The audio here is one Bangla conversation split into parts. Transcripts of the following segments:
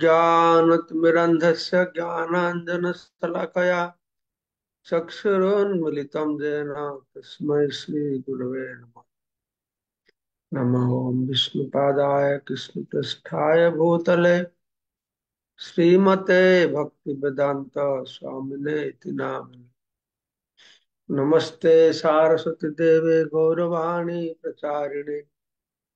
ज्ञानतिमिरन्धस्य ज्ञानाञ्जनशलाकया चक्षुरोन्मिलितं जेन तस्मै श्रीगुरवे नमः नमो विष्णुपादाय कृष्णपृष्ठाय भूतले श्रीमते भक्तिवेदान्त स्वामिने इति नामिने नमस्ते सारस्वती गौरवाणी प्रचारिणी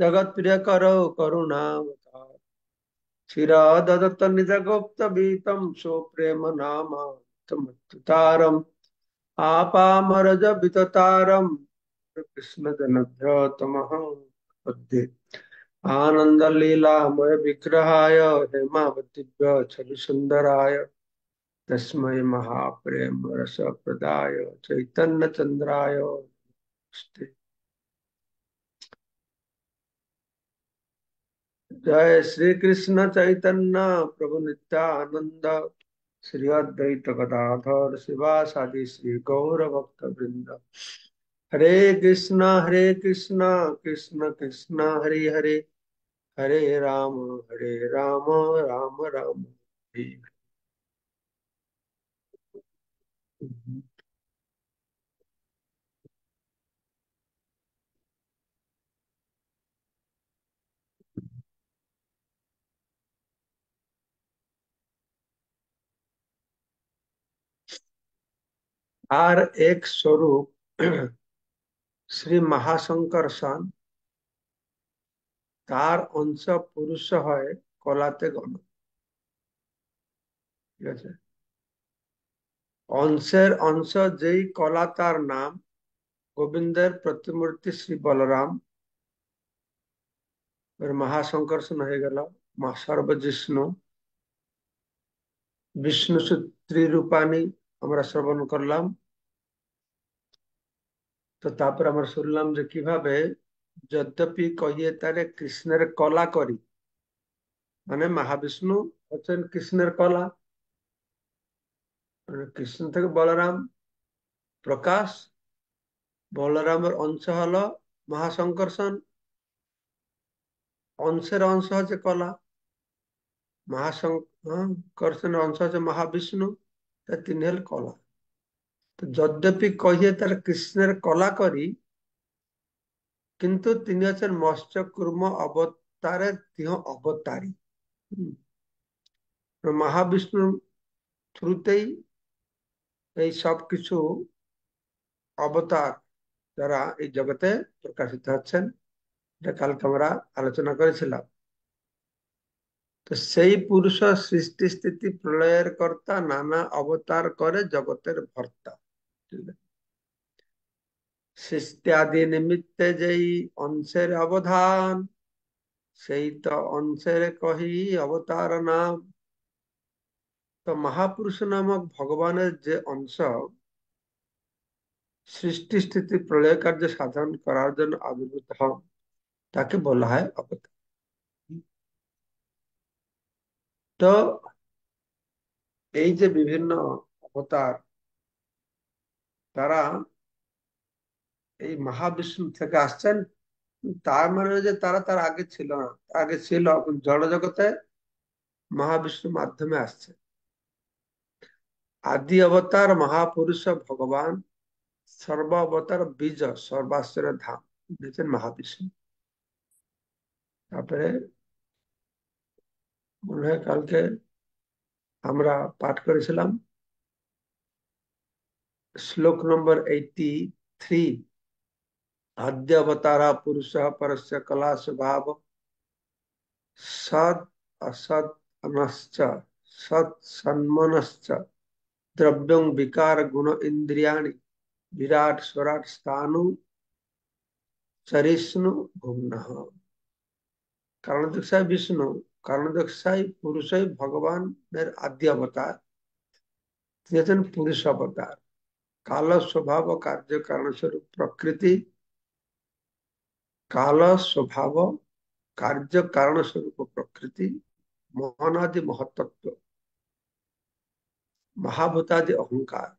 जगत प्रिय करो करुणावतार शिरा ददत्त निज गुप्त बीतम सो प्रेम नामातारम आपामरज विततारम कृष्ण जनभ्य तमह पद्ये आनंद लीलामय विग्रहाय हेमावतीभ्य छवि सुंदराय तस्म महाप्रेम रस प्रदाय चैतन्य चंद्रा नमस्ते जय श्री कृष्ण चैतन्य प्रभु नित्यानंद श्री अद्वैत गदाधर शिवासादि श्री गौर भक्त वृंद हरे कृष्ण हरे कृष्ण कृष्ण कृष्ण हरे हरे हरे राम हरे राम राम राम हरे আর এক স্বরূপ শ্রী সান তার অংশ পুরুষ হয় কলাতে গণ ঠিক আছে অংশের অংশ যেই কলা তার নাম গোবিন্দের প্রতিমূর্তি শ্রী বলরাম মহাশঙ্করসন হয়ে গেল মা সর্বজিষ্ণু বিষ্ণু সূত্রী রূপানী আমরা শ্রবণ করলাম তো তারপর আমরা শুনলাম যে কিভাবে যদ্যপি কহিয়ে তারে কৃষ্ণের কলা করি মানে মহাবিষ্ণু হচ্ছেন কৃষ্ণের কলা মানে কৃষ্ণ থেকে বলরাম প্রকাশ বলরামের অংশ হলো মহাশঙ্কর্ষণ অংশের অংশ হচ্ছে কলা মহাশঙ্কর্ষণের হ্যাঁ, অংশ হচ্ছে মহাবিষ্ণু তার তিনি হল কলা তো যদ্যপি কহিয়ে তার কৃষ্ণের কলা করি কিন্তু তিনি হচ্ছেন মৎস্য কুর্ম অবতারে তিহ অবতারী মহাবিষ্ণুর থ্রুতেই এই সব কিছু অবতার যারা এই জগতে প্রকাশিত হচ্ছেন এটা কালকে আমরা আলোচনা করেছিলাম তো সেই পুরুষ সৃষ্টি স্থিতি প্রলয়ের কর্তা নানা অবতার করে জগতের ভর্তা সৃষ্টি নিমিত্তে যেই অংশের অবধান সেই তো অংশের কহি অবতার নাম তো মহাপুরুষ নামক ভগবানের যে অংশ সৃষ্টি স্থিতি প্রলয় কার্য সাধন করার জন্য আবির্ভূত হন তাকে বলা হয় অবতার তো এই যে বিভিন্ন অবতার তারা এই মহাবিষ্ণু থেকে আসছেন তার মানে যে তারা তার আগে ছিল না আগে ছিল জড় জগতে মহাবিষ্ণুর মাধ্যমে আসছে আদি অবতার মহাপুরুষ ভগবান সর্ব অবতার বীজ সর্বাশ্বরের ধাম মহাবিষ্ণু তারপরে মনে হয় কালকে আমরা পাঠ করেছিলাম শ্লোক নম্বর এইটি থ্রি আদ্যবতারা পুরুষ পরস্য কলা স্বভাব সৎ असत अनश्च सत सन्मनश्च द्रव्यं विकार गुण इंद्रियाणि विराट स्वराट स्थानु चरिष्णु भुग्न कारण विष्णु કર્ણદક્ષાય પુરુષય ભગવાનને આદ્ય અવતાર તે છે પુરુષ અવતાર કાલ સ્વભાવ કાર્ય કારણ સ્વરૂપ પ્રકૃતિ કાલ સ્વભાવ કાર્ય કારણ સ્વરૂપ પ્રકૃતિ મોહનાદિ મહત્વ મહાભૂતાદि અહંકાર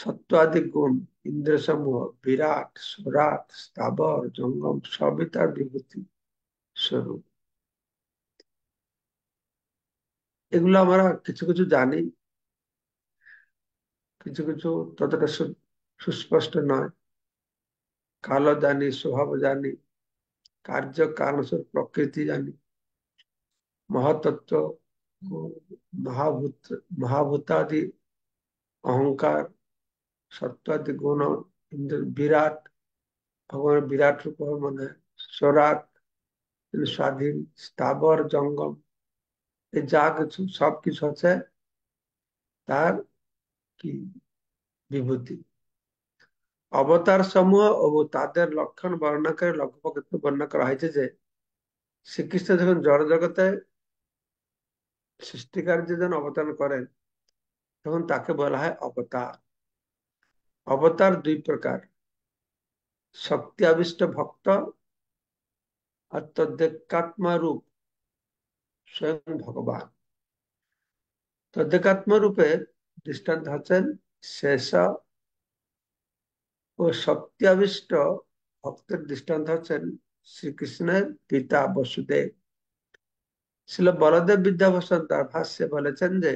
সত্ত্বাদি গুণ ইন্দ্রসমূহ বিরাট সুরাট স্থাবর জঙ্গম সবই তার বিভূতি স্বরূপ এগুলো আমরা কিছু কিছু জানি কিছু কিছু ততটা সুস্পষ্ট নয় কালো জানি স্বভাব জানি কার্য কারণসর প্রকৃতি জানি মহাতত্ত্ব মহাভূত মহাভূতাদি অহংকার সত্যাদি গুণ ইন্দ্রের বিরাট ভগবানের বিরাট রূপ মনে হয় স্বরাট স্বাধীন স্থাবর জঙ্গম যা কিছু সব কিছু আছে তার কি বিভূতি অবতার সমূহ ও তাদের লক্ষণ বর্ণনা করে লক্ষ্য বর্ণনা করা হয়েছে যে শ্রীকৃষ্ণ যখন জড় জগতে সৃষ্টিকার্যে যখন অবতারণ করেন তখন তাকে বলা হয় অবতার অবতার দুই প্রকার শক্তি আবিষ্ট ভক্ত আর তদ্দেকাত্মা রূপ স্বয়ং ভগবান তদ্দেকাত্ম রূপে দৃষ্টান্ত হচ্ছেন শেষ ও সত্যাবিষ্ট ভক্তের দৃষ্টান্ত হচ্ছেন শ্রীকৃষ্ণের পিতা বসুদেব শিল বলদেব বিদ্যাভূষণ তার ভাষ্যে বলেছেন যে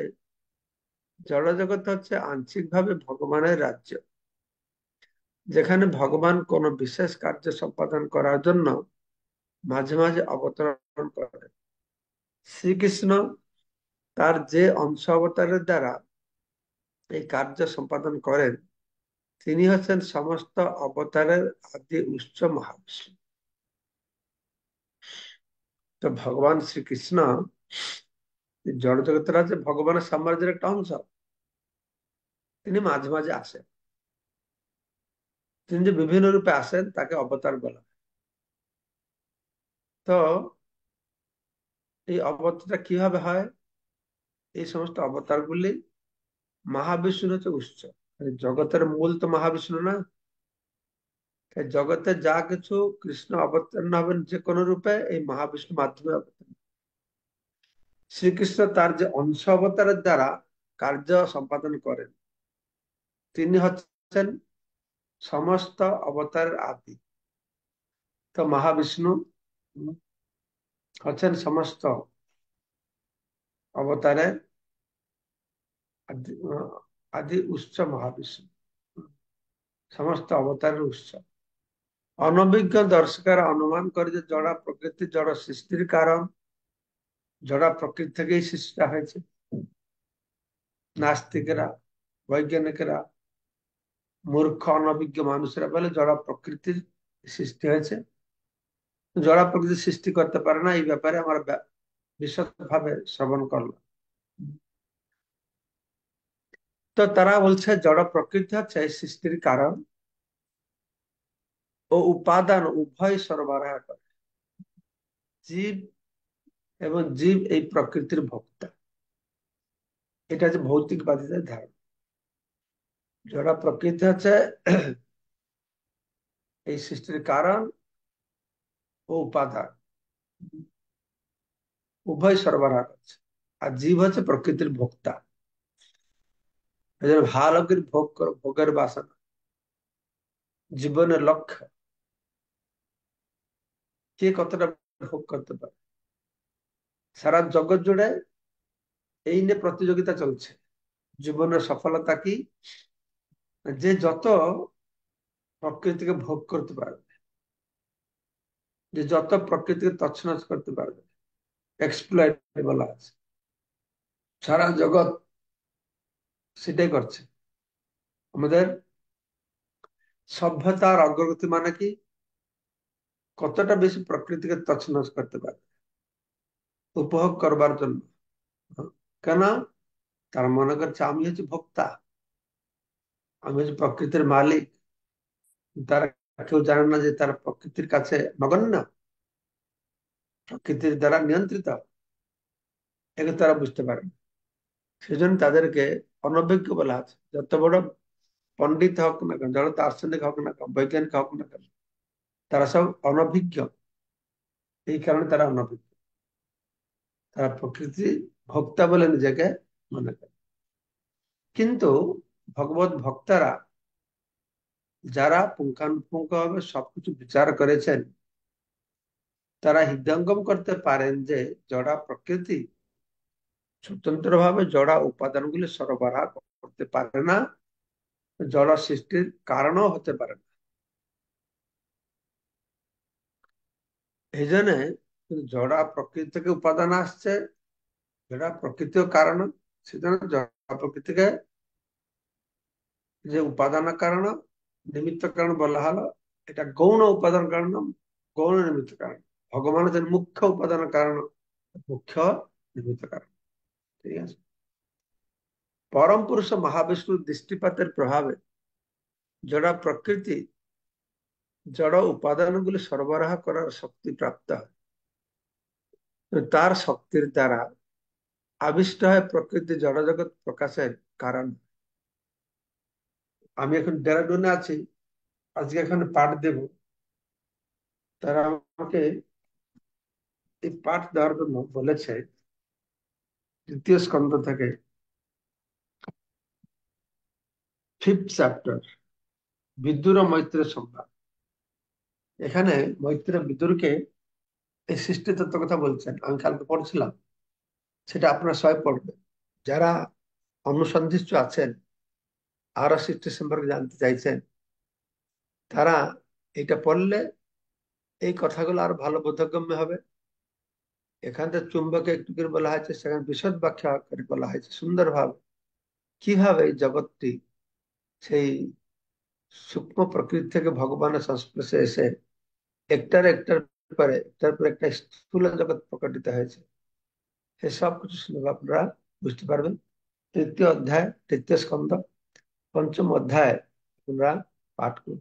জড়জগৎ হচ্ছে আংশিকভাবে ভগবানের রাজ্য যেখানে ভগবান কোনো বিশেষ কার্য সম্পাদন করার জন্য মাঝে মাঝে অবতরণ করেন শ্রীকৃষ্ণ তার যে অংশ অবতারের দ্বারা এই কার্য সম্পাদন করেন তিনি হচ্ছেন সমস্ত অবতারের আদি উচ্চ মহাবিষ্ণু তো ভগবান শ্রীকৃষ্ণ জড় যে ভগবানের সাম্রাজ্যের একটা অংশ তিনি মাঝে মাঝে আসেন তিনি যে বিভিন্ন রূপে আসেন তাকে অবতার বলা তো এই অবতারটা কিভাবে হয় এই সমস্ত অবতার গুলি মহাবিষ্ণুর হচ্ছে উৎস মানে জগতের মূল তো মহাবিষ্ণু না জগতে যা কিছু কৃষ্ণ অবতীর্ণ হবেন যে কোনো রূপে এই মহাবিষ্ণু মাধ্যমে অবতীর্ণ শ্রীকৃষ্ণ তার যে অংশ অবতারের দ্বারা কার্য সম্পাদন করেন তিনি হচ্ছেন সমস্ত অবতারের আদি তো মহাবিষ্ণু হচ্ছেন সমস্ত অবতারের আদি উৎস মহাবিষ্ণু সমস্ত অবতারের উৎস অনভিজ্ঞ দর্শকেরা অনুমান করে যে জড়া প্রকৃতি জড় সৃষ্টির কারণ জড়া প্রকৃতি থেকেই সৃষ্টি হয়েছে নাস্তিকেরা বৈজ্ঞানিকেরা মূর্খ অনভিজ্ঞ মানুষরা বলে জড়া প্রকৃতির সৃষ্টি হয়েছে জড়া প্রকৃতি সৃষ্টি করতে পারে না এই ব্যাপারে আমার বিশদ ভাবে শ্রবণ করল তো তারা বলছে জড় প্রকৃতি হচ্ছে সৃষ্টির কারণ ও উপাদান উভয় সরবরাহ করে জীব এবং জীব এই প্রকৃতির ভক্তা এটা হচ্ছে ভৌতিকবাদীদের ধারণা জড়া প্রকৃতি হচ্ছে এই সৃষ্টির কারণ ও উপাদান উভয় সরবরাহ করছে আর জীব হচ্ছে প্রকৃতির ভোক্তা ভালকের ভোগ করো ভোগের বাসনা জীবনের লক্ষ্য কে কতটা ভোগ করতে পারে সারা জগৎ জুড়ে এই নিয়ে প্রতিযোগিতা চলছে জীবনের সফলতা কি যে যত প্রকৃতিকে ভোগ করতে পারবে যে যত প্রকৃতিকে তছনছ করতে পারবে এক্সপ্লয়েট বলা আছে সারা জগৎ সেটাই করছে আমাদের সভ্যতার অগ্রগতি মানে কি কতটা বেশি প্রকৃতিকে তছনছ করতে পারবে উপভোগ করবার জন্য কেন তার মনে করছে আমি হচ্ছে ভোক্তা আমি হচ্ছে প্রকৃতির মালিক তারা কেউ জানে না যে তার প্রকৃতির কাছে নগণ্য প্রকৃতির দ্বারা নিয়ন্ত্রিত একে তারা বুঝতে পারে সেজন্য তাদেরকে অনভিজ্ঞ বলা আছে যত বড় পণ্ডিত হোক না কেন যত দার্শনিক হোক না কেন বৈজ্ঞানিক হোক না কেন তারা সব অনভিজ্ঞ এই কারণে তারা অনভিজ্ঞ তারা প্রকৃতি ভক্তা বলে নিজেকে মনে করে কিন্তু ভগবত ভক্তারা যারা ভাবে সবকিছু বিচার করেছেন তারা হৃদয়ঙ্গম করতে পারেন যে জড়া প্রকৃতি স্বতন্ত্র ভাবে জড়া উপাদানগুলি সরবরাহ করতে পারে না জড়া সৃষ্টির কারণও হতে পারে না এই জন্য জড়া প্রকৃতি থেকে উপাদান আসছে জড়া প্রকৃতিও কারণ সেজন্য জড়া প্রকৃতিকে যে উপাদান কারণ নিমিত্ত কারণ বলা হলো এটা গৌণ উপাদান কারণ গৌণ নিমিত্ত কারণ ভগবান হচ্ছেন মুখ্য উপাদান কারণ মুখ্য নিমিত্ত কারণ ঠিক আছে পরম পুরুষ মহাবিষ্ণু দৃষ্টিপাতের প্রভাবে জড় প্রকৃতি জড় উপাদানগুলি সরবরাহ করার শক্তি প্রাপ্ত হয় তার শক্তির দ্বারা আবিষ্ট হয় প্রকৃতি জড় জগৎ প্রকাশের কারণ আমি এখন ডেরাডুনে আছি আজকে এখানে পাঠ দেব তারা আমাকে এই পাঠ দেওয়ার জন্য বলেছে তৃতীয় স্কন্ধ থেকে ফিফথ চ্যাপ্টার বিদ্যুর মৈত্রের সংবাদ এখানে মৈত্র বিদুরকে এই সৃষ্টি তত্ত্ব কথা বলছেন আমি কালকে পড়ছিলাম সেটা আপনারা সবাই পড়বেন যারা অনুসন্ধিষ্ট আছেন আরো সৃষ্টি সম্পর্কে জানতে চাইছেন তারা এটা পড়লে এই কথাগুলো আরো ভালো বোধগম্য হবে এখান থেকে চুম্বকে একটু করে বলা হয়েছে সেখানে বিশদ ব্যাখ্যা করে বলা হয়েছে সুন্দরভাবে কিভাবে এই জগৎটি সেই সূক্ষ্ম প্রকৃতি থেকে ভগবানের সংস্পর্শে এসে একটার একটার পরে একটার পরে একটা স্থূল জগৎ প্রকটিত হয়েছে এসব কিছু শুনবো আপনারা বুঝতে পারবেন তৃতীয় অধ্যায় তৃতীয় স্কন্ধ পঞ্চম অধ্যায় তোমরা পাঠ করো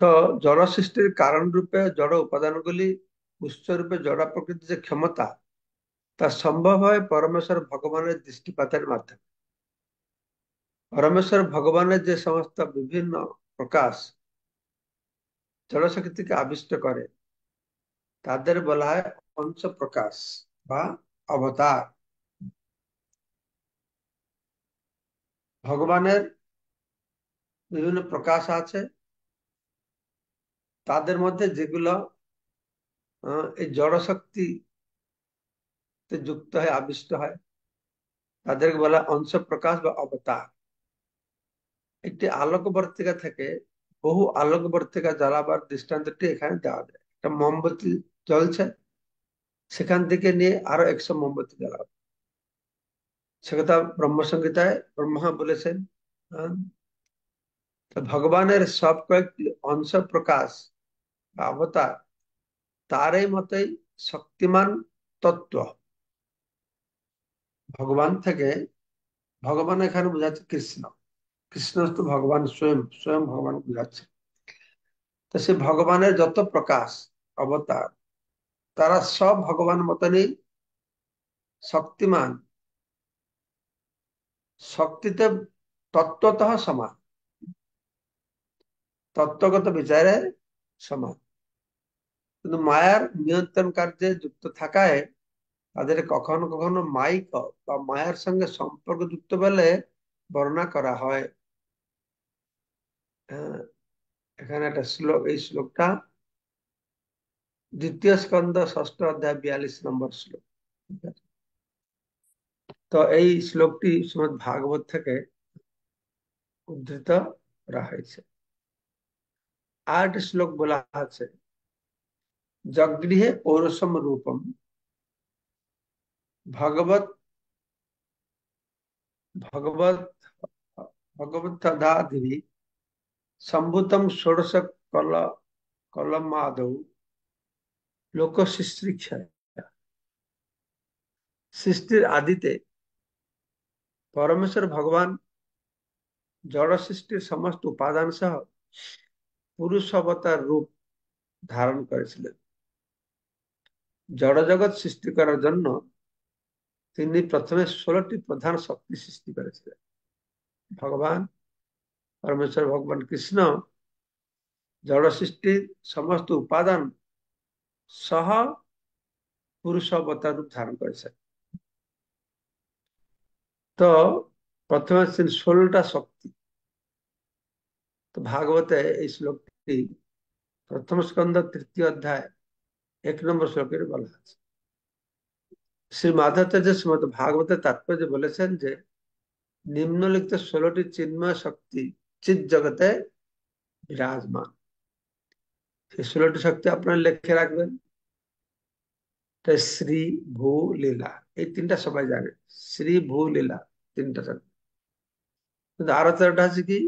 তো জড় সৃষ্টির কারণ রূপে জড় উপাদানগুলি উৎস রূপে জড়া প্রকৃতির যে ক্ষমতা তা সম্ভব হয় পরমেশ্বর ভগবানের দৃষ্টিপাতের মাধ্যমে পরমেশ্বর ভগবানের যে সমস্ত বিভিন্ন প্রকাশ জড়শক্তিকে আবিষ্ট করে তাদের বলা হয় পঞ্চ প্রকাশ বা অবতার ভগবানের বিভিন্ন প্রকাশ আছে তাদের মধ্যে যেগুলো এই জড়শক্তি যুক্ত হয় আবিষ্ট হয় তাদেরকে বলা অংশ প্রকাশ বা অবতার একটি আলোকবর্তিকা থেকে বহু আলোকবর্তিকা জ্বালাবার দৃষ্টান্তটি এখানে দেওয়া যায় একটা মোমবাতি জ্বলছে সেখান থেকে নিয়ে আরো একশো মোমবাতি জ্বালাবে সে কথা ব্রহ্মসংহিতায় ব্রহ্মা বলেছেন ভগবানের সব কয়েকটি অংশ প্রকাশ বা অবতার তারই মতেই শক্তিমান তত্ত্ব ভগবান থেকে ভগবান এখানে বোঝাচ্ছে কৃষ্ণ কৃষ্ণ তো ভগবান স্বয়ং স্বয়ং ভগবান বোঝাচ্ছে তো সে ভগবানের যত প্রকাশ অবতার তারা সব ভগবান মতনই শক্তিমান শক্তিতে তত্ত্বত সমান তত্ত্বগত বিচারে সমান কিন্তু মায়ার নিয়ন্ত্রণ কার্যে যুক্ত থাকায় তাদের কখনো কখনো মাইক বা মায়ার সঙ্গে সম্পর্ক যুক্ত বলে বর্ণনা করা হয় হ্যাঁ, এখানে একটা শ্লোক এই শ্লোকটা দ্বিতীয় স্কন্ধ ষষ্ঠ অধ্যায় বিয়াল্লিশ নম্বর শ্লোক তো এই শ্লোকটি শ্রীমদ ভাগবত থেকে উদ্ধৃত করা হয়েছে আট শ্লোক বলা আছে জগৃহে পৌরসম রূপম ভগবত ভগবত ভগবতদাধি সম্ভূতম ষোড়শ কল কলমাদৌ লোক সৃষ্টির ছায়া সৃষ্টির আদিতে পরমেশ্বর ভগবান জড় সৃষ্টির সমস্ত উপাদান সহ পুরুষ অবতার রূপ ধারণ করেছিলেন জড় জগৎ সৃষ্টি করার জন্য তিনি প্রথমে ষোলোটি প্রধান শক্তি সৃষ্টি করেছিলেন ভগবান পরমেশ্বর ভগবান কৃষ্ণ জড় সৃষ্টির সমস্ত উপাদান সহ পুরুষ অবতার রূপ ধারণ করেছেন তো প্রথমে আসছেন ষোলোটা শক্তি তো ভাগবতে এই শ্লোকটি প্রথম স্কন্ধ তৃতীয় অধ্যায় এক নম্বর শ্লোকের বলা আছে শ্রী মাধাচার্য সমস্ত ভাগবতের তাৎপর্য বলেছেন যে নিম্নলিখিত ষোলোটি চিন্ময় শক্তি চিৎ জগতে বিরাজমান ষোলোটি শক্তি আপনারা লিখে রাখবেন শ্রী ভূ লীলা এই তিনটা সবাই জানে শ্রী ভূ লীলা তিনটা শক্তি কিন্তু আরো চারটা আছে কি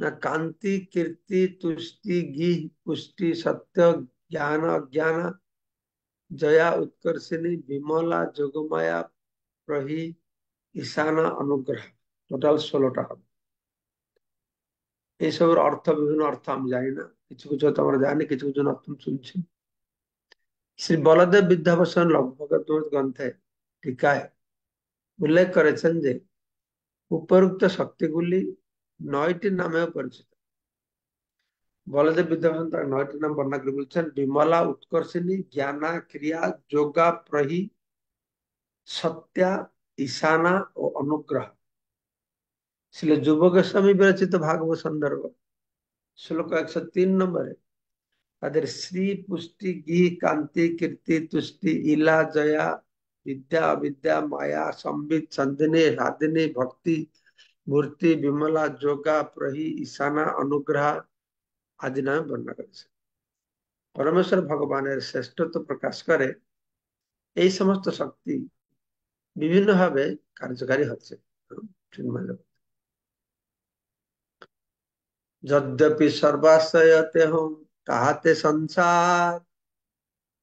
না কান্তি কীর্তি তুষ্টি গিহ পুষ্টি সত্য জ্ঞান অজ্ঞান জয়া উৎকর্ষিনী বিমলা যোগমায়া প্রহি ঈশানা অনুগ্রহ টোটাল ষোলোটা হবে এইসবের অর্থ বিভিন্ন অর্থ আমি জানি না কিছু কিছু হয়তো আমরা জানি কিছু কিছু নতুন শুনছি শ্রী বলদেব বিদ্যাভূষণ লভ্যগত গ্রন্থে টিকায় উল্লেখ করেছেন যে উপরুক্ত শক্তিগুলি নয়টি নামেও পরিচিত বলদেব বিদ্যাভূষণ তার নয়টি নাম বর্ণনা করে বলছেন বিমলা উৎকর্ষিনী জ্ঞানা ক্রিয়া যোগা প্রহি সত্যা ঈশানা ও অনুগ্রহ ছিল যুব স্বামী বিরচিত ভাগবত সন্দর্ভ শ্লোক একশো তিন নম্বরে তাদের শ্রী পুষ্টি ঘি কান্তি কীর্তি তুষ্টি ইলা জয়া বিদ্যা অবিদ্যা মায়া সম্বিত সন্দিনী রাধিনী ভক্তি মূর্তি বিমলা যোগা প্রহী ঈশানা অনুগ্রহ আদি নামে বর্ণনা করেছে পরমেশ্বর ভগবানের শ্রেষ্ঠত্ব প্রকাশ করে এই সমস্ত শক্তি বিভিন্নভাবে কার্যকারী হচ্ছে यद्यपि सर्वाश्रयते हम कहाते संसार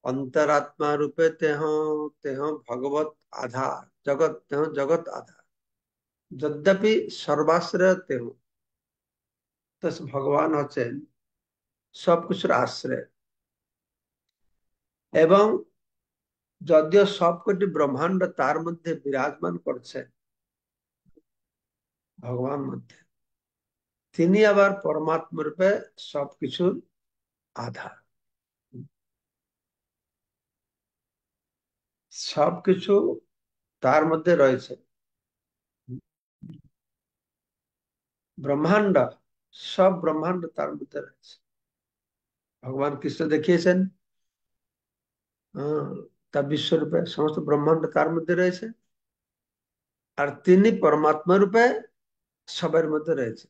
अंतरात्मा रूपे तेह तेह भगवत आधार जगत तेह जगत आधार यद्यपि सर्वाश्रय तेह तस भगवान अच्छे सब कुछ आश्रय एवं যদিও সবকটি ব্রহ্মাণ্ড तार मध्य विराजमान করছেন भगवान मध्य তিনি আবার পরমাত্মরূপে সবকিছুর আধার সবকিছু তার মধ্যে রয়েছে ব্রহ্মাণ্ড সব ব্রহ্মাণ্ড তার মধ্যে রয়েছে ভগবান কৃষ্ণ দেখিয়েছেন তা বিশ্বরূপে সমস্ত ব্রহ্মাণ্ড তার মধ্যে রয়েছে আর তিনি পরমাত্মা রূপে সবার মধ্যে রয়েছে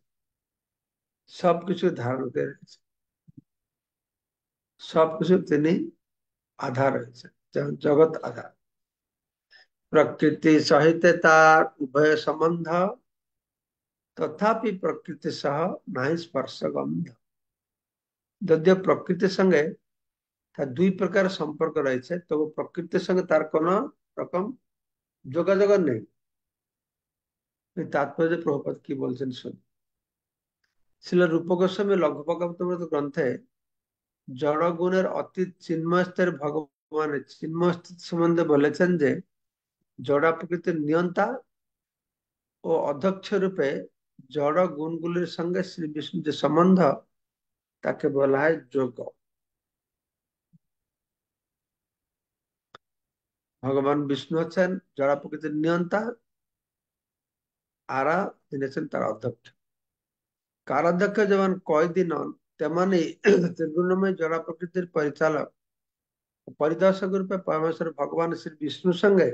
সবকিছু ধারণ করে রয়েছে সবকিছু তিনি আধার রয়েছে জগৎ আধার প্রকৃতি সহিত তার উভয় সম্বন্ধ তথাপি প্রকৃতি সহ নাই স্পর্শ গন্ধ যদিও প্রকৃতির সঙ্গে তার দুই প্রকার সম্পর্ক রয়েছে তবু প্রকৃতির সঙ্গে তার কোন রকম যোগাযোগ নেই তাৎপর্য প্রভুপাত কি বলছেন শুনি শিল রূপ গোস্বামী লঘু ভগবত গ্রন্থে জড়গুণের অতীত চিন্ময়স্তের ভগবান চিন্ময়স্থিত সম্বন্ধে বলেছেন যে জড়া প্রকৃতির নিয়ন্তা ও অধ্যক্ষ রূপে জড় গুণগুলির সঙ্গে শ্রী বিষ্ণু যে সম্বন্ধ তাকে বলা হয় যোগ ভগবান বিষ্ণু হচ্ছেন জড়া প্রকৃতির নিয়ন্তা আরা তিনি হচ্ছেন তার অধ্যক্ষ কারাধ্যক্ষ যেমন কয়েদিন হন তেমনি ত্রিগুণময় জড়া প্রকৃতির পরিচালক পরিদর্শক রূপে পরমেশ্বর ভগবান শ্রী বিষ্ণুর সঙ্গে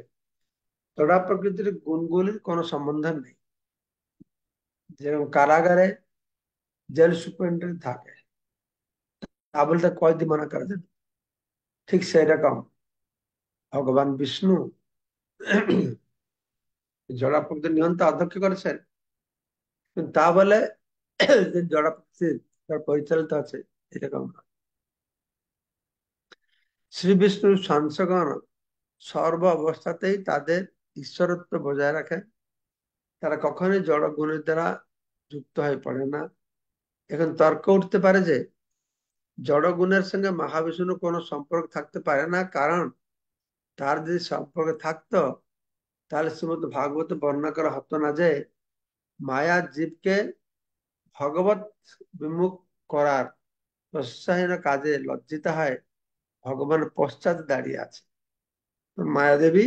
জড়া প্রকৃতির গুণগুলির কোন সম্বন্ধ নেই যেরকম কারাগারে জেল সুপারিনটেন্ডেন্ট থাকে তা বলতে কয়েদি মানা করা যাবে ঠিক সেরকম ভগবান বিষ্ণু জড়া প্রকৃতির নিয়ন্ত্রণ অধ্যক্ষ করেছেন তা বলে যারা তার পরিচালিত আছে এরকম শ্রী বিষ্ণুর সংসগণ সর্ব অবস্থাতেই তাদের ঈশ্বরত্ব বজায় রাখে তারা কখনোই জড় গুণের দ্বারা যুক্ত হয়ে পড়ে না এখন তর্ক উঠতে পারে যে জড় গুণের সঙ্গে মহাবিষ্ণু কোনো সম্পর্ক থাকতে পারে না কারণ তার যদি সম্পর্ক থাকতো তাহলে শ্রীমদ ভাগবত বর্ণনা করা হতো না যে মায়া জীবকে ভগবত বিমুখ করার প্রশ্বাসীন কাজে লজ্জিত হয় ভগবান পশ্চাৎ দাঁড়িয়ে আছে মায়াদেবী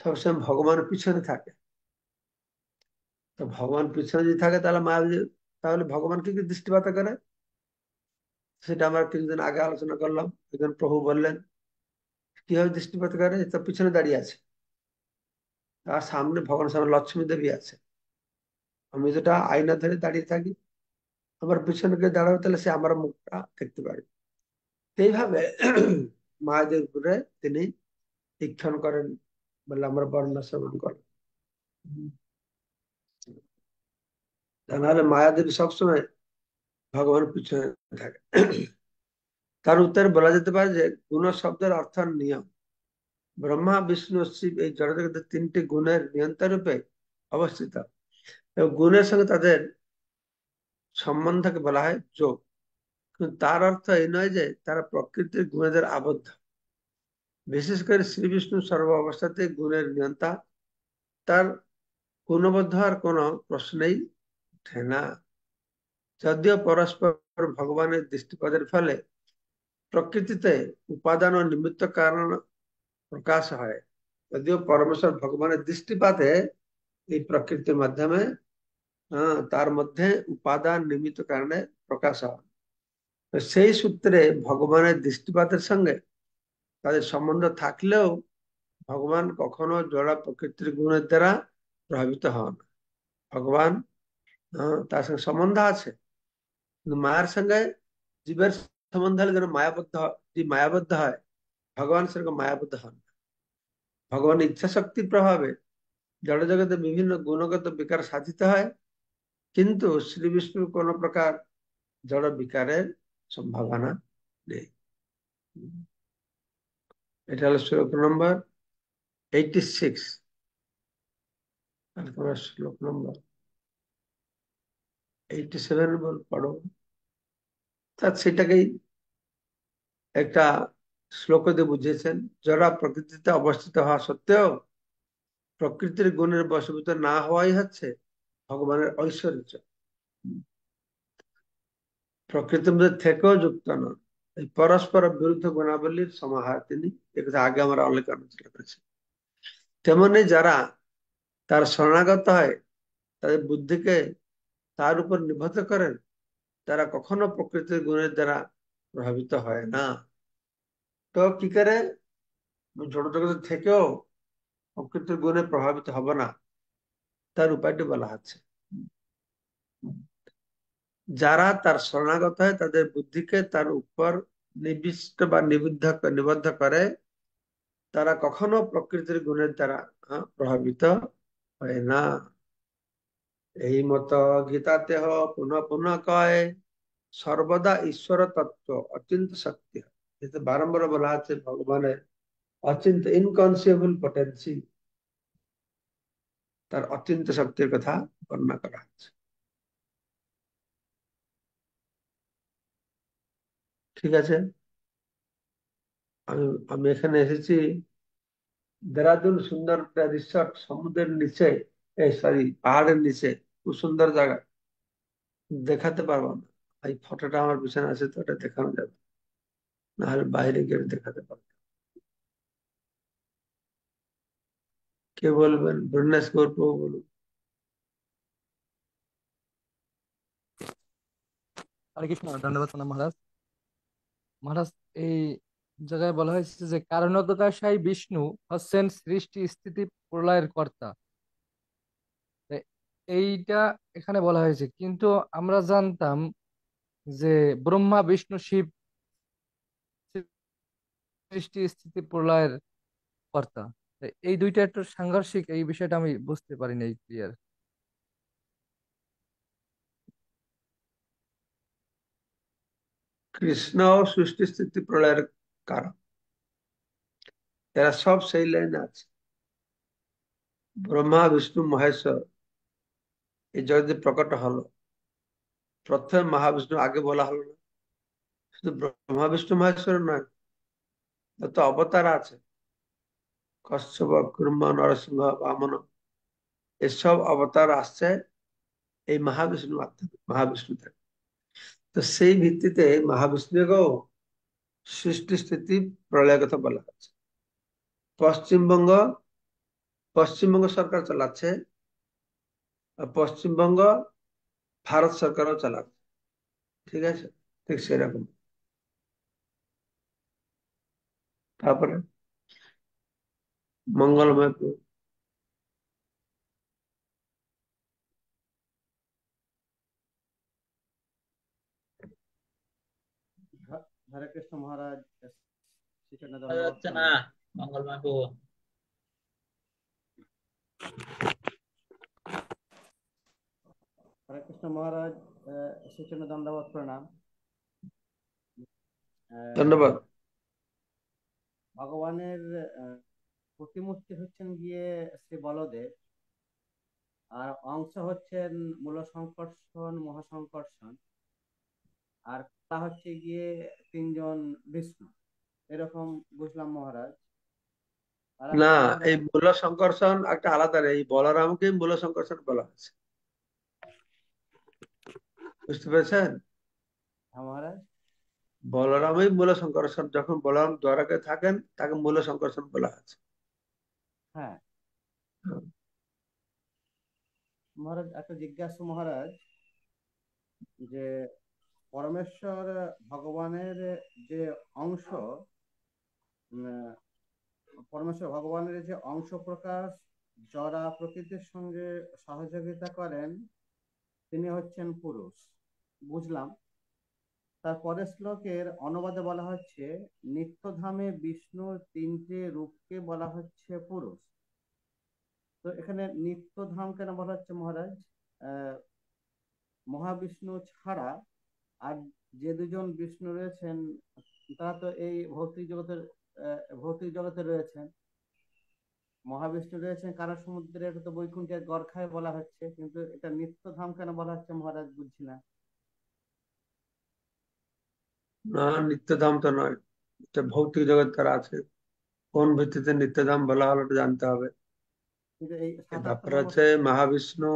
সবসময় ভগবানের পিছনে থাকে তো ভগবান পিছনে যদি থাকে তাহলে মায়া তাহলে ভগবান কি কি দৃষ্টিপাত করে সেটা আমরা কিছুদিন আগে আলোচনা করলাম একজন প্রভু বললেন কিভাবে দৃষ্টিপাত করে তার পিছনে দাঁড়িয়ে আছে তার সামনে ভগবানের সামনে লক্ষ্মী দেবী আছে আমি যেটা আয়না ধরে দাঁড়িয়ে থাকি আমার পিছনে গিয়ে দাঁড়াবে তাহলে সে আমার মুখটা দেখতে পারে এইভাবে মায়েদের উপরে তিনি শিক্ষণ করেন বলে আমরা বর্ণনা শ্রবণ করেন মায়াদেবী সবসময় ভগবান পিছনে থাকে তার উত্তরে বলা যেতে পারে যে গুণ শব্দের অর্থ নিয়ম ব্রহ্মা বিষ্ণু শিব এই জড়জগতের তিনটি গুণের নিয়ন্ত্রণ রূপে অবস্থিত এবং গুণের সঙ্গে তাদের সম্বন্ধকে বলা হয় যোগ কিন্তু তার অর্থ এই নয় যে তারা প্রকৃতির গুণেদের আবদ্ধ বিশেষ করে শ্রীবিষ্ণু সর্ব অবস্থাতে গুণের নিয়ন্তা তার গুণবদ্ধ আর কোনো প্রশ্নেই ওঠে না যদিও পরস্পর ভগবানের দৃষ্টিপাতের ফলে প্রকৃতিতে উপাদান ও নিমিত্ত কারণ প্রকাশ হয় যদিও পরমেশ্বর ভগবানের দৃষ্টিপাতে এই প্রকৃতির মাধ্যমে তার মধ্যে উপাদান নিমিত্ত কারণে প্রকাশ হয় সেই সূত্রে ভগবানের দৃষ্টিপাতের সঙ্গে তাদের সম্বন্ধ থাকলেও ভগবান কখনো জড়া প্রকৃতির গুণের দ্বারা প্রভাবিত হন ভগবান তার সঙ্গে সম্বন্ধ আছে কিন্তু মায়ের সঙ্গে জীবের সম্বন্ধ হলে যেন মায়াবদ্ধ যে মায়াবদ্ধ হয় ভগবান সেরকম মায়াবদ্ধ হন না ভগবান ইচ্ছা শক্তির প্রভাবে জড় জগতে বিভিন্ন গুণগত বিকার সাধিত হয় কিন্তু শ্রী বিষ্ণুর কোন প্রকার জড় বিকারের সম্ভাবনা নেই এটা হলো শ্লোক নম্বর এইটি সিক্স শ্লোক নম্বর এইটি সেভেন পড়ো তা সেটাকেই একটা শ্লোক দিয়ে বুঝিয়েছেন যারা প্রকৃতিতে অবস্থিত হওয়া সত্ত্বেও প্রকৃতির গুণের বশভূত না হওয়াই হচ্ছে ভগবানের ঐশ্বর্য প্রকৃত থেকেও যুক্ত নন এই পরস্পর বিরুদ্ধ গুণাবলীর সমাহার তিনি একথা আগে আমরা অনেক আলোচনা করেছি তেমনি যারা তার শরণাগত হয় তাদের বুদ্ধিকে তার উপর নিভত করেন তারা কখনো প্রকৃতির গুণের দ্বারা প্রভাবিত হয় না তো কি করে ছোট জগতে থেকেও প্রকৃতির গুণে প্রভাবিত হব না তার উপায়টি বলা হচ্ছে যারা তার শরণাগত হয় তাদের বুদ্ধিকে তার উপর নিবিষ্ট বা নিবিদ্ধ নিবদ্ধ করে তারা কখনো প্রকৃতির গুণের দ্বারা প্রভাবিত হয় না এই মত গীতা দেহ পুনঃ পুনঃ কয় সর্বদা ঈশ্বর তত্ত্ব অচিন্ত শক্তি যেহেতু বারম্বার বলা আছে ভগবানের অচিন্ত ইনকনসিয়েবল পটেন্সি তার অচিন্ত শক্তির কথা বর্ণনা করা হচ্ছে ঠিক আছে আমি আমি এখানে এসেছি দেরাদুন সুন্দর রিসর্ট সমুদ্রের নিচে সরি পাহাড়ের নিচে খুব সুন্দর জায়গা দেখাতে পারবো না এই ফটোটা আমার পিছনে আছে তো ওটা দেখানো যাবে নাহলে বাইরে গিয়ে দেখাতে পারবো কে বলবেন ব্রহ্মেশ গৌরপ্রভু বলুন হরে কৃষ্ণ ধন্যবাদ মহারাজ মহারাজ এই জায়গায় বলা হয়েছে যে বিষ্ণু হচ্ছেন সৃষ্টি স্থিতি প্রলয়ের কর্তা এইটা এখানে বলা হয়েছে কিন্তু আমরা জানতাম যে ব্রহ্মা বিষ্ণু শিব সৃষ্টি স্থিতি প্রলয়ের কর্তা এই দুইটা একটু সাংঘর্ষিক এই বিষয়টা আমি বুঝতে না এই ক্লিয়ার কৃষ্ণ সৃষ্টি স্থিতি প্রলয়ের কারণ এরা সব সেই লাইন আছে ব্রহ্মা বিষ্ণু মহেশ্বর এই জগতে প্রকট হলো প্রথমে মহাবিষ্ণু আগে বলা হলো না শুধু ব্রহ্মা বিষ্ণু মহেশ্বর নয় তো অবতার আছে କଶ୍ୟପ କୁର୍ମ ନରସିଂହ ବାମନ ଏସବୁ ଅବତାର ଆସେ ଏଇ ମହାବିଷ୍ଣୁ ମହାବିଷ୍ଣୁ ତ ସେଇ ଭିତ୍ତିତେ ମହାବିଷ୍ଣୁ ଏକ ସୃଷ୍ଟି ସ୍ଥିତି ପ୍ରଳୟ ପ୍ରଳୟଗତ ବଲାଛେ ପଶ୍ଚିମବଙ୍ଗ ପଶ୍ଚିମବଙ୍ଗ ସରକାର ଚଲାଛେ ପଶ୍ଚିମବଙ୍ଗ ଭାରତ ସରକାର ଚଲାଛେ ଠିକ ଅଛି ଠିକ ସେଇରକମ ତାପରେ मंगलमय को तो- हरे कृष्ण महाराज अर्चना मंगलमय को हरे कृष्ण महाराज शिक्षण दंडवत प्रणाम धन्यवाद भगवान প্রতিমূর্তি হচ্ছেন গিয়ে শ্রী বলদেব আর অংশ হচ্ছেন মূল সংকর্ষণ মহাসংকর্ষণ আর তা হচ্ছে গিয়ে তিনজন বিষ্ণু এরকম বুঝলাম মহারাজ না এই মূল সংকর্ষণ একটা আলাদা এই বলরামকে মূল সংকর্ষণ বলা হয়েছে বুঝতে পেরেছেন হ্যাঁ মহারাজ বলরামই মূল সংকর্ষণ যখন বলরাম দ্বারকে থাকেন তাকে মূল সংকর্ষণ বলা হয়েছে হ্যাঁ মহারাজ একটা জিজ্ঞাসা মহারাজ যে পরমেশ্বর ভগবানের যে অংশ পরমেশ্বর ভগবানের যে অংশ প্রকাশ যারা প্রকৃতির সঙ্গে সহযোগিতা করেন তিনি হচ্ছেন পুরুষ বুঝলাম তার পরের শ্লোকের অনুবাদে বলা হচ্ছে নিত্যধামে বিষ্ণুর তিনটে রূপকে বলা হচ্ছে পুরুষ তো এখানে নিত্যধাম কেন বলা হচ্ছে মহারাজ মহাবিষ্ণু ছাড়া আর যে দুজন বিষ্ণু রয়েছেন তারা তো এই ভৌতিক জগতের ভৌতিক জগতে রয়েছেন মহাবিষ্ণু রয়েছেন কারা সমুদ্রে এটা তো বৈকুণ্ঠের গর্খায় বলা হচ্ছে কিন্তু এটা নিত্যধাম কেন বলা হচ্ছে মহারাজ বুঝছি না না নিত্যধাম তো নয় এটা ভৌতিক জগৎ তারা আছে কোন ভিত্তিতে নিত্যধাম বলা হলো জানতে হবে তারপর আছে মহাবিষ্ণু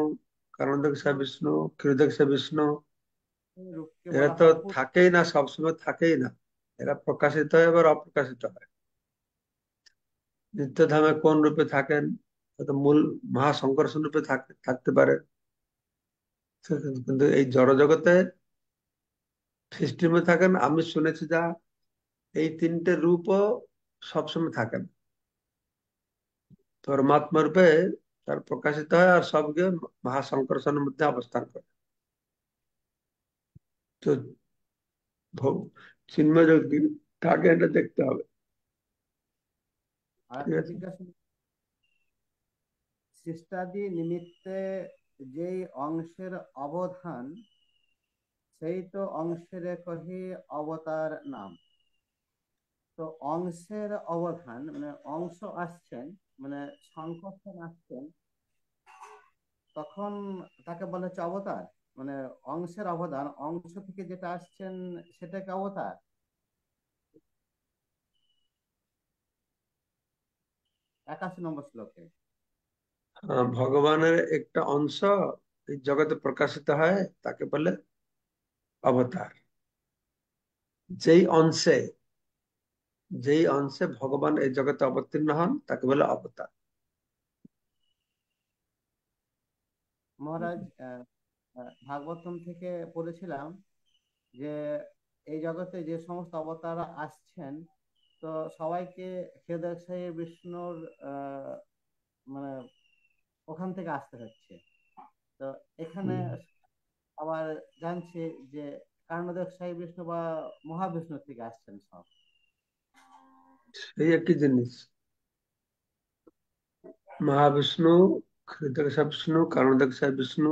কারণদক্ষা বিষ্ণু ক্ষীরদক্ষা বিষ্ণু এরা তো থাকেই না সবসময় থাকেই না এরা প্রকাশিত হয় এবার অপ্রকাশিত হয় নিত্যধামে কোন রূপে থাকেন মূল মহাসংকর্ষণ রূপে থাকতে পারে কিন্তু এই জড় জগতে সিস্টেমে থাকেন আমি শুনেছি যা এই তিনটে রূপ সবসময় থাকেন ধর্মাত্মা রূপে তার প্রকাশিত হয় আর সবকে মহাসংকর্ষণের মধ্যে অবস্থান করে তো চিন্ময় যদি থাকে এটা দেখতে হবে সৃষ্টাদি নিমিত্তে যে অংশের অবধান সেই তো অংশের কহি অবতার নাম তো অংশের অবধান মানে অংশ আসছেন মানে সংকর্ষণ আসছেন তখন তাকে বলা হচ্ছে অবতার মানে অংশের অবদান অংশ থেকে যেটা আসছেন সেটাকে অবতার একাশি নম্বর শ্লোকে ভগবানের একটা অংশ এই জগতে প্রকাশিত হয় তাকে বলে অবতার যেই অংশে যেই অংশে ভগবান এই জগতে অবতীর্ণ হন তাকে বলে অবতার মহারাজ ভাগবতম থেকে পড়েছিলাম যে এই জগতে যে সমস্ত অবতার আসছেন তো সবাইকে খেদাসাই বিষ্ণুর মানে ওখান থেকে আসতে হচ্ছে সাই বিষ্ণু বা মহাবিষ্ণু থেকে আসছেন সব এই একই জিনিস মহাবিষ্ণু হৃদয় বিষ্ণু কারণদক্ষা বিষ্ণু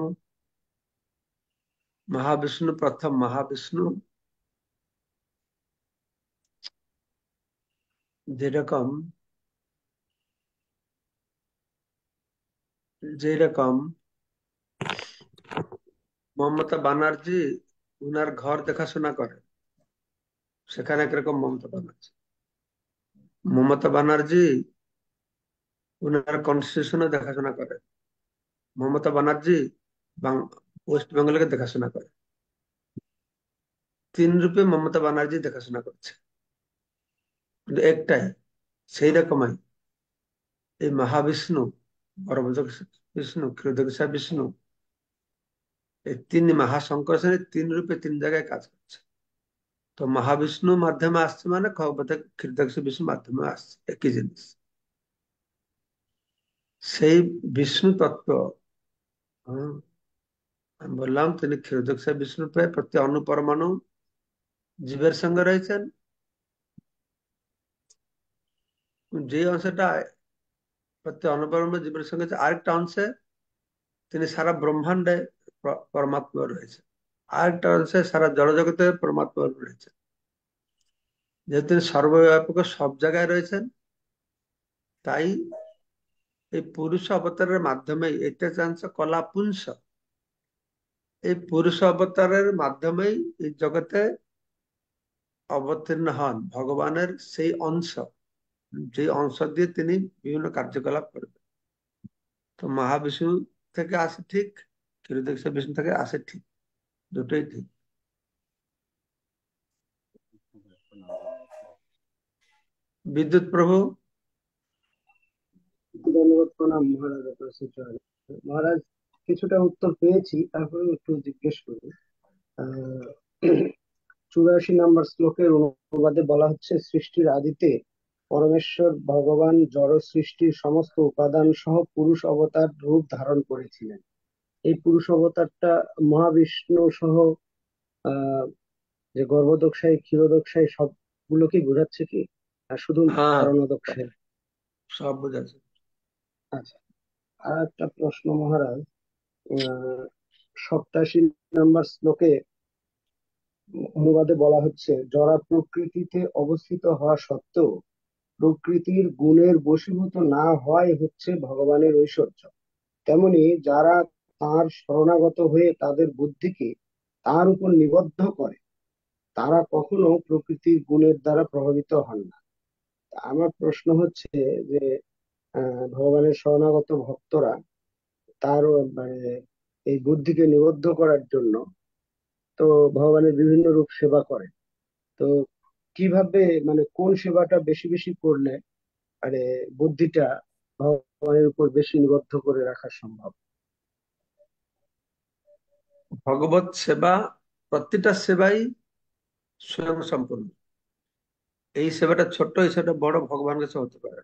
মহাবিষ্ণু প্রথম মহাবিষ্ণু যেরকম যেরকম মমতা বানার্জি উনার ঘর দেখাশোনা করে সেখানে একরকম মমতা বানার্জি মমতা বানার্জি উনার কনস্টিটিউশন দেখাশোনা করে মমতা বানার্জি ওয়েস্ট বেঙ্গলকে দেখাশোনা করে তিন রূপে মমতা বানার্জি দেখাশোনা করছে কিন্তু একটাই সেই রকমই এই মহাবিষ্ণু পরমদক্ষ বিষ্ণু ক্ষুদক্ষা বিষ্ণু এই তিন মহাশঙ্করের তিন রূপে তিন জায়গায় কাজ করছে তো মহাবিষ্ণু মাধ্যমে আসছে মানে ক্ষীরদাক্ষ বিষ্ণু মাধ্যমে আসছে একই জিনিস সেই বিষ্ণু তত্ত্ব হ্যাঁ, আমি বললাম তিনি ক্ষীরদাক্ষ বিষ্ণু প্রতি অনুপরমাণু জীবের সঙ্গে রয়েছেন যে অংশটা প্রত্যেক অনুপরমাণু জীবের সঙ্গে আরেকটা অংশে তিনি সারা ব্রহ্মাণ্ডে পরমাত্মা রয়েছে আর একটা অংশে সারা জড়জগতে পরমাত্মা রয়েছে যেহেতু তিনি সর্বব্যাপক সব জায়গায় রয়েছেন তাই এই পুরুষ অবতারের মাধ্যমে এটা চাঞ্চ কলা পুংস এই পুরুষ অবতারের মাধ্যমেই এই জগতে অবতীর্ণ হন ভগবানের সেই অংশ যে অংশ দিয়ে তিনি বিভিন্ন কার্যকলাপ করবেন তো মহাবিষ্ণু থেকে আসে ঠিক কিলো থেকে থেকে আসে ঠিক দুটোই ঠিক বিদ্যুৎ প্রভু ধন্যবাদ প্রণাম মহারাজ মহারাজ কিছুটা উত্তর পেয়েছি তারপরে একটু জিজ্ঞেস করি চুরাশি নাম্বার শ্লোকের অনুবাদে বলা হচ্ছে সৃষ্টির আদিতে পরমেশ্বর ভগবান জড় সৃষ্টির সমস্ত উপাদান সহ পুরুষ অবতার রূপ ধারণ করেছিলেন এই পুরুষ অবতারটা মহাবিষ্ণু সহ যে গর্ভদক্ষায় ক্ষীরদক্ষায় সবগুলো কি বোঝাচ্ছে কি আর শুধু কারণদক্ষায় হ্যাঁ। সব বোঝাচ্ছে আচ্ছা আর একটা প্রশ্ন মহারাজ সপ্তাশি নাম্বার শ্লোকে অনুবাদে বলা হচ্ছে জরা প্রকৃতিতে অবস্থিত হওয়া সত্ত্বেও প্রকৃতির গুণের বশীভূত না হওয়াই হচ্ছে ভগবানের ঐশ্বর্য তেমনি যারা তার শরণাগত হয়ে তাদের বুদ্ধিকে তার উপর নিবদ্ধ করে তারা কখনো প্রকৃতির গুণের দ্বারা প্রভাবিত হন না আমার প্রশ্ন হচ্ছে যে ভগবানের শরণাগত ভক্তরা তার মানে এই বুদ্ধিকে নিবদ্ধ করার জন্য তো ভগবানের বিভিন্ন রূপ সেবা করে তো কিভাবে মানে কোন সেবাটা বেশি বেশি করলে মানে বুদ্ধিটা ভগবানের উপর বেশি নিবদ্ধ করে রাখা সম্ভব ভগবত সেবা প্রত্যেকটা সেবাই স্বয়ং সম্পূর্ণ এই সেবাটা ছোট এই সেবাটা বড় ভগবান কাছে হতে পারে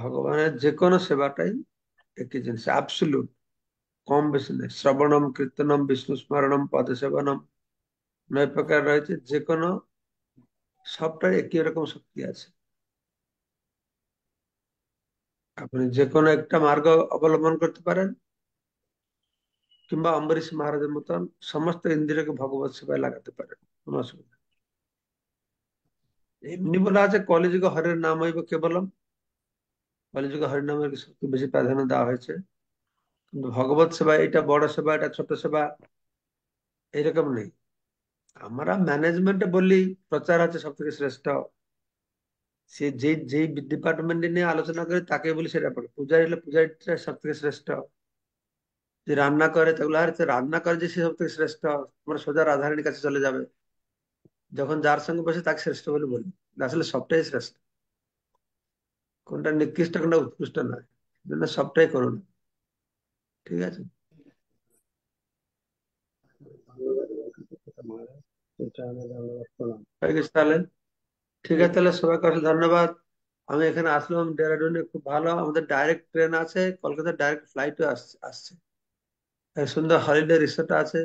ভগবানের যে কোনো সেবাটাই একই জিনিস অ্যাবসুলুট কম বেশি নেই শ্রবণম কীর্তনম বিষ্ণু স্মরণম সেবনম নয় প্রকার রয়েছে যে কোনো সবটাই একই রকম শক্তি আছে আপনি যে কোনো একটা মার্গ অবলম্বন করতে পারেন কিংবা অম্বরীশ মহারাজের মতন সমস্ত ইন্দ্রিয়কে ভগবত সেবায় লাগাতে পারেন কোনো অসুবিধা এমনি বলা আছে কলিযুগ হরের নাম হইব কেবল কলিযুগ হরের নামের শক্তি বেশি প্রাধান্য দেওয়া হয়েছে কিন্তু ভগবত সেবা এটা বড় সেবা এটা ছোট সেবা এরকম নেই আমরা ম্যানেজমেন্ট বলি প্রচার আছে সব থেকে শ্রেষ্ঠ সে যে যে ডিপার্টমেন্ট নিয়ে আলোচনা করে তাকে বলি সেটা পড়ে পূজারি হলে পূজারিটা সব থেকে শ্রেষ্ঠ যে রান্না করে তাগুলো আর রান্না করে যে সে সব থেকে শ্রেষ্ঠ তোমরা সোজা রাধারণীর কাছে চলে যাবে যখন যার সঙ্গে বসে তাকে শ্রেষ্ঠ বলে বলি আসলে সবটাই শ্রেষ্ঠ কোনটা নিকৃষ্ট কোনটা উৎকৃষ্ট নয় সবটাই করুন ঠিক আছে ধন্যবাদ ঠিক আছে তাহলে সবাইকে অসংখ্য ধন্যবাদ আমি এখানে আসলাম ডেরাডুনে খুব ভালো আমাদের ডাইরেক্ট ট্রেন আছে কলকাতার ডাইরেক্ট ফ্লাইটও আসছে আসছে সুন্দর হলিডে রিসোর্ট আছে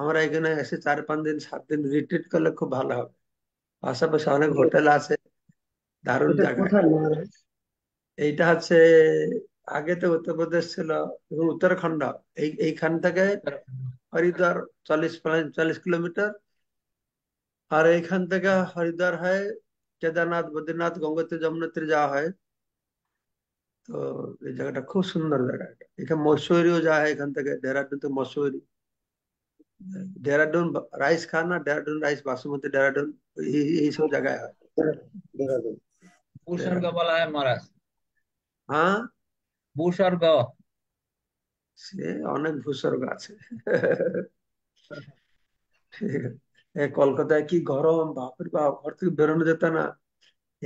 আমরা এখানে এসে চার পাঁচ দিন সাত দিন রিট্রিট করলে খুব ভালো হবে পাশাপাশি অনেক হোটেল আচ্ছা। আছে দারুণ জায়গা এইটা হচ্ছে আগে তো উত্তরপ্রদেশ ছিল এখন উত্তরাখণ্ড এই এইখান থেকে हरिद्वार चालीस चालीस किलोमीटर और एखान हरिद्वार है केदारनाथ बद्रीनाथ गंगोत्री तो जमुनोत्री जा है तो जगह खूब सुंदर जगह मसूरी जाए तो मसूरी डेहराडून राइस खाना डेहराडून राइस बासमती डेहराडून यही सब जगह है भूषण गांव वाला है महाराज हाँ भूषण সে অনেক ভূস্বর্গ আছে কলকাতায় কি গরম বাপুর বাপ ঘর থেকে বেরোনো যেত না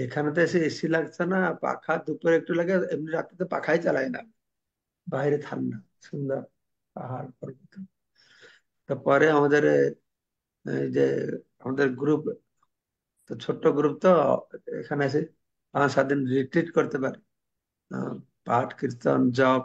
এখানে তো এসে এসি লাগছে না পাখা দুপুরে একটু লাগে এমনি রাত্রে তো পাখাই চালায় না বাইরে ঠান্ডা সুন্দর পাহাড় পর্বত তারপরে আমাদের যে আমাদের গ্রুপ তো ছোট্ট গ্রুপ তো এখানে এসে পাঁচ সাত দিন রিট্রিট করতে পারে পাঠ কীর্তন জপ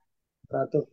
प्रातः